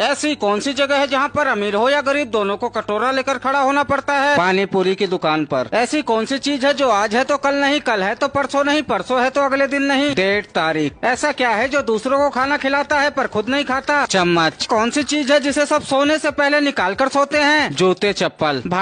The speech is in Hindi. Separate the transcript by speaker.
Speaker 1: ऐसी कौन सी जगह है जहाँ पर अमीर हो या गरीब दोनों को कटोरा लेकर खड़ा होना पड़ता है पानी पूरी की दुकान पर ऐसी कौन सी चीज है जो आज है तो कल नहीं कल है तो परसों नहीं परसों है तो अगले दिन नहीं डेट तारीख ऐसा क्या है जो दूसरों को खाना खिलाता है पर खुद नहीं खाता चम्मच कौन सी चीज है जिसे सब सोने से पहले निकाल कर सोते हैं जूते चप्पल